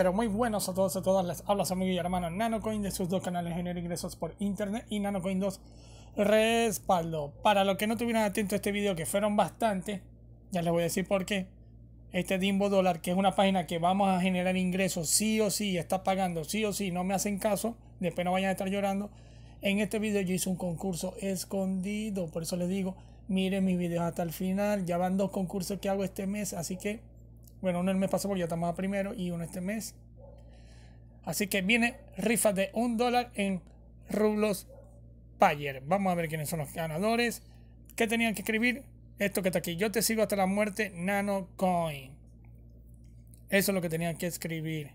pero muy buenos a todos y a todas. Les habla amigo y hermano NanoCoin de sus dos canales genera ingresos por internet y NanoCoin 2 respaldo. Para los que no tuvieran atento a este video, que fueron bastante, ya les voy a decir por qué. Este Dimbo Dólar, que es una página que vamos a generar ingresos sí o sí, está pagando sí o sí, no me hacen caso, después no vayan a estar llorando. En este video yo hice un concurso escondido, por eso les digo, miren mis videos hasta el final, ya van dos concursos que hago este mes, así que bueno, uno el mes pasado porque ya estamos a primero y uno este mes. Así que viene rifa de un dólar en rublos Payer. Vamos a ver quiénes son los ganadores. ¿Qué tenían que escribir? Esto que está aquí. Yo te sigo hasta la muerte, Nano Coin. Eso es lo que tenían que escribir.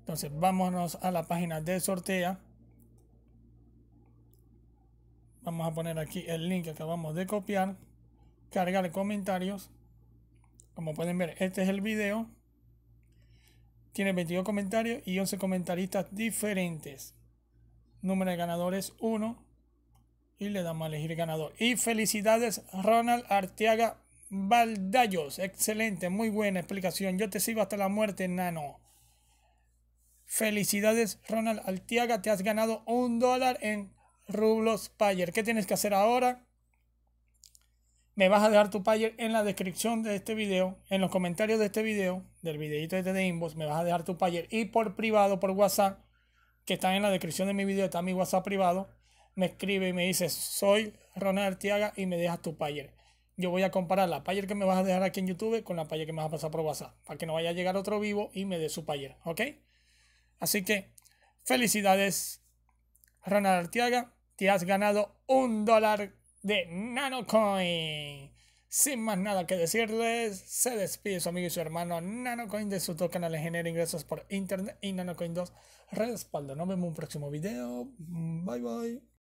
Entonces, vámonos a la página de sortea. Vamos a poner aquí el link que acabamos de copiar. Cargar comentarios. Como pueden ver, este es el video. Tiene 22 comentarios y 11 comentaristas diferentes. Número de ganadores 1. Y le damos a elegir ganador. Y felicidades Ronald Arteaga Baldayos. Excelente, muy buena explicación. Yo te sigo hasta la muerte, nano. Felicidades Ronald Arteaga. Te has ganado un dólar en rublos Payer. ¿Qué tienes que hacer ahora? me vas a dejar tu player en la descripción de este video, en los comentarios de este video, del videito de este de Inbox, me vas a dejar tu player y por privado, por WhatsApp, que está en la descripción de mi video, está mi WhatsApp privado, me escribe y me dice, soy Ronald Artiaga y me dejas tu player Yo voy a comparar la payer que me vas a dejar aquí en YouTube con la payer que me vas a pasar por WhatsApp, para que no vaya a llegar otro vivo y me dé su payer, ¿ok? Así que, felicidades, Ronald Artiaga, te has ganado un dólar de Nanocoin. Sin más nada que decirles, se despide su amigo y su hermano Nanocoin de sus dos canales Genera Ingresos por Internet y Nanocoin 2 Respaldo. Nos vemos en un próximo video. Bye bye.